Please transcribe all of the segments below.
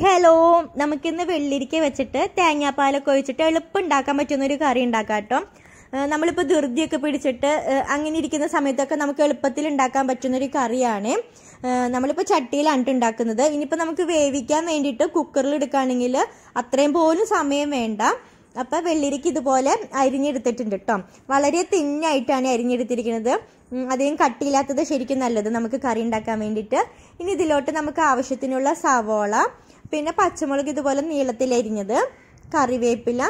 hello നമുക്കിന്ന് വെള്ളിരിക്ക വെച്ചിട്ട് തേങ്ങാപ്പാലൊക്കെ ഒഴിച്ചിട്ട് എളുപ്പമുണ്ടാക്കാൻ ഉണ്ടാക്കാൻ പറ്റുന്ന ഒരു കറി ഉണ്ടാക്കാം കേട്ടോ നമ്മളിപ്പോൾ ധൃതിയൊക്കെ പിടിച്ചിട്ട് അങ്ങനെ ഇരിക്കുന്ന സമയത്തൊക്കെ നമുക്ക് എളുപ്പത്തിൽ ഉണ്ടാക്കാൻ പറ്റുന്ന ഒരു കറിയാണ് നമ്മളിപ്പോൾ ചട്ടിയിലാണ് ഉണ്ടാക്കുന്നത് ഇനിയിപ്പോൾ നമുക്ക് വേവിക്കാൻ വേണ്ടിയിട്ട് കുക്കറിൽ എടുക്കുകയാണെങ്കിൽ അത്രയും പോലും സമയം വേണ്ട അപ്പോൾ വെള്ളിരിക്ക് ഇതുപോലെ അരിഞ്ഞെടുത്തിട്ടുണ്ട് കേട്ടോ വളരെ തിന്നായിട്ടാണ് അരിഞ്ഞെടുത്തിരിക്കുന്നത് അധികം കട്ടിയില്ലാത്തത് ശരിക്കും നല്ലത് നമുക്ക് കറി ഉണ്ടാക്കാൻ വേണ്ടിയിട്ട് ഇനി ഇതിലോട്ട് നമുക്ക് ആവശ്യത്തിനുള്ള സവോള പിന്നെ പച്ചമുളക് ഇതുപോലെ നീളത്തിലരിഞ്ഞത് കറിവേപ്പില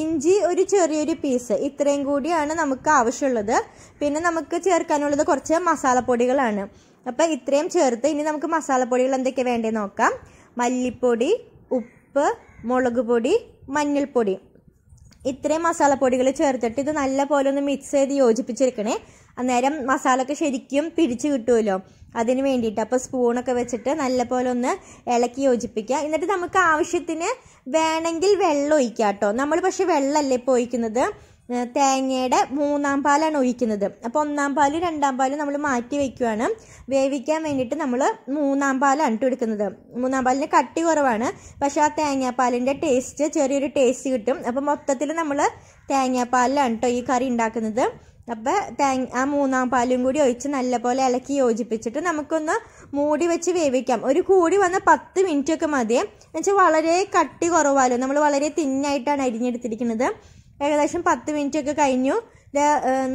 ഇഞ്ചി ഒരു ചെറിയൊരു പീസ് ഇത്രയും കൂടിയാണ് നമുക്ക് ആവശ്യമുള്ളത് പിന്നെ നമുക്ക് ചേർക്കാനുള്ളത് കുറച്ച് മസാലപ്പൊടികളാണ് അപ്പം ഇത്രയും ചേർത്ത് ഇനി നമുക്ക് മസാലപ്പൊടികൾ എന്തൊക്കെ വേണ്ടത് നോക്കാം മല്ലിപ്പൊടി ഉപ്പ് മുളക് പൊടി മഞ്ഞൾപ്പൊടി ഇത്രയും മസാലപ്പൊടികൾ ചേർത്തിട്ട് ഇത് നല്ല പോലെ ഒന്ന് മിക്സ് ചെയ്ത് യോജിപ്പിച്ചിരിക്കണേ അന്നേരം മസാലയൊക്കെ ശരിക്കും പിടിച്ചു കിട്ടുമല്ലോ അതിന് വേണ്ടിയിട്ട് അപ്പോൾ സ്പൂണൊക്കെ വെച്ചിട്ട് നല്ലപോലെ ഒന്ന് ഇളക്കി യോജിപ്പിക്കുക എന്നിട്ട് നമുക്ക് ആവശ്യത്തിന് വേണമെങ്കിൽ വെള്ളം ഒഴിക്കുക കേട്ടോ നമ്മൾ പക്ഷേ വെള്ളമല്ലേ ഇപ്പോൾ ഒഴിക്കുന്നത് തേങ്ങയുടെ മൂന്നാം പാലാണ് ഒഴിക്കുന്നത് അപ്പോൾ ഒന്നാം പാലും രണ്ടാം പാലും നമ്മൾ മാറ്റി വയ്ക്കുവാണ് വേവിക്കാൻ വേണ്ടിയിട്ട് നമ്മൾ മൂന്നാം പാലാണ് ഇട്ട് എടുക്കുന്നത് മൂന്നാം പാലിന് കട്ടി കുറവാണ് പക്ഷേ ആ തേങ്ങാപ്പാലിൻ്റെ ടേസ്റ്റ് ചെറിയൊരു ടേസ്റ്റ് കിട്ടും അപ്പോൾ മൊത്തത്തിൽ നമ്മൾ തേങ്ങാപ്പാലിലാണ് കേട്ടോ ഈ കറി ഉണ്ടാക്കുന്നത് അപ്പോൾ തേങ്ങ ആ മൂന്നാം പാലും കൂടി ഒഴിച്ച് നല്ലപോലെ ഇളക്കി യോജിപ്പിച്ചിട്ട് നമുക്കൊന്ന് മൂടി വെച്ച് വേവിക്കാം ഒരു കൂടി വന്ന പത്ത് മിനിറ്റ് ഒക്കെ മതി എന്നുവെച്ചാൽ വളരെ കട്ടി കുറവാലോ നമ്മൾ വളരെ തിന്നായിട്ടാണ് അരിഞ്ഞെടുത്തിരിക്കുന്നത് ഏകദേശം പത്ത് മിനിറ്റ് ഒക്കെ കഴിഞ്ഞു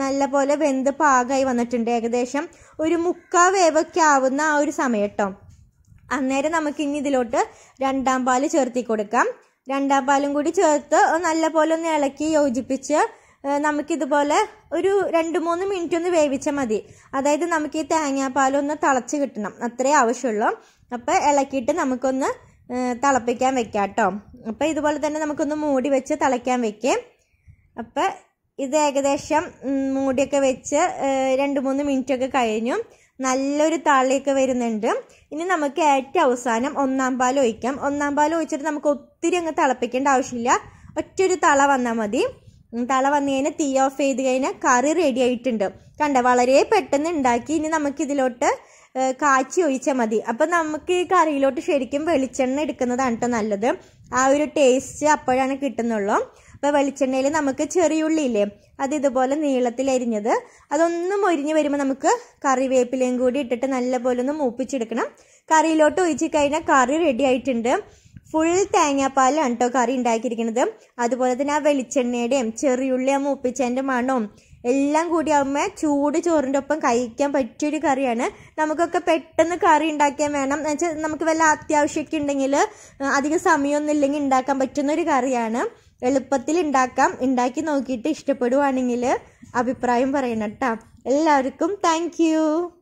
നല്ലപോലെ വെന്ത് പാകമായി വന്നിട്ടുണ്ട് ഏകദേശം ഒരു മുക്കാ വേവൊക്കെ ആവുന്ന ആ ഒരു സമയം കേട്ടോ അന്നേരം നമുക്ക് ഇനി ഇതിലോട്ട് രണ്ടാം പാല് ചേർത്തി കൊടുക്കാം രണ്ടാം പാലും കൂടി ചേർത്ത് നല്ലപോലെ ഒന്ന് ഇളക്കി യോജിപ്പിച്ച് നമുക്കിതുപോലെ ഒരു രണ്ട് മൂന്ന് മിനിറ്റ് ഒന്ന് വേവിച്ചാൽ മതി അതായത് നമുക്ക് ഈ തേങ്ങാപ്പാലൊന്ന് തിളച്ച് കിട്ടണം അത്രേ ആവശ്യമുള്ളൂ അപ്പോൾ ഇളക്കിയിട്ട് നമുക്കൊന്ന് തിളപ്പിക്കാൻ വെക്കാം കേട്ടോ അപ്പോൾ ഇതുപോലെ തന്നെ നമുക്കൊന്ന് മൂടി വെച്ച് തിളയ്ക്കാൻ വെക്കാം അപ്പോൾ ഇത് ഏകദേശം മൂടിയൊക്കെ വെച്ച് രണ്ട് മൂന്ന് മിനിറ്റൊക്കെ കഴിഞ്ഞു നല്ലൊരു തള്ളിയൊക്കെ വരുന്നുണ്ട് ഇനി നമുക്ക് ഏറ്റവും അവസാനം ഒന്നാം പാൽ ഒഴിക്കാം ഒന്നാം പാൽ ഒഴിച്ചിട്ട് നമുക്ക് ഒത്തിരി അങ്ങ് തിളപ്പിക്കേണ്ട ആവശ്യമില്ല ഒറ്റൊരു തള വന്നാൽ മതി തള വന്നു കഴിഞ്ഞാൽ തീ ഓഫ് ചെയ്ത് കഴിഞ്ഞാൽ കറി റെഡി ആയിട്ടുണ്ട് കണ്ട വളരെ പെട്ടെന്ന് ഉണ്ടാക്കി ഇനി നമുക്കിതിലോട്ട് കാച്ചി ഒഴിച്ചാൽ മതി അപ്പം നമുക്ക് ഈ കറിയിലോട്ട് ശരിക്കും വെളിച്ചെണ്ണ എടുക്കുന്നതാണ് കേട്ടോ നല്ലത് ആ ഒരു ടേസ്റ്റ് അപ്പോഴാണ് കിട്ടുന്നുള്ളൂ അപ്പോൾ വെളിച്ചെണ്ണയിൽ നമുക്ക് ചെറിയുള്ളിയില്ലേ അത് ഇതുപോലെ നീളത്തിൽ അരിഞ്ഞത് അതൊന്നും ഒരിഞ്ഞ് വരുമ്പോൾ നമുക്ക് കറിവേപ്പിലയും കൂടി ഇട്ടിട്ട് നല്ലപോലെ ഒന്ന് മൂപ്പിച്ചെടുക്കണം കറിയിലോട്ട് ഒഴിച്ച് കഴിഞ്ഞാൽ കറി റെഡി ആയിട്ടുണ്ട് ഫുൾ തേങ്ങാപ്പാലാണ് കേട്ടോ കറി ഉണ്ടാക്കിയിരിക്കുന്നത് അതുപോലെ തന്നെ ആ വെളിച്ചെണ്ണയുടെയും ചെറിയുള്ളിയും മൂപ്പിച്ചതിൻ്റെ മണവും എല്ലാം കൂടി ആകുമ്പോൾ ചൂട് ചോറിൻ്റെ ഒപ്പം കഴിക്കാൻ പറ്റിയൊരു കറിയാണ് നമുക്കൊക്കെ പെട്ടെന്ന് കറി ഉണ്ടാക്കിയാൽ വേണം എന്ന് വെച്ചാൽ നമുക്ക് വല്ല അത്യാവശ്യമൊക്കെ ഉണ്ടെങ്കിൽ അധികം സമയമൊന്നും ഇല്ലെങ്കിൽ ഉണ്ടാക്കാൻ പറ്റുന്ന ഒരു കറിയാണ് എളുപ്പത്തിൽ ഉണ്ടാക്കാം ഉണ്ടാക്കി നോക്കിയിട്ട് ഇഷ്ടപ്പെടുവാണെങ്കിൽ അഭിപ്രായം പറയണം കേട്ടോ എല്ലാവർക്കും താങ്ക്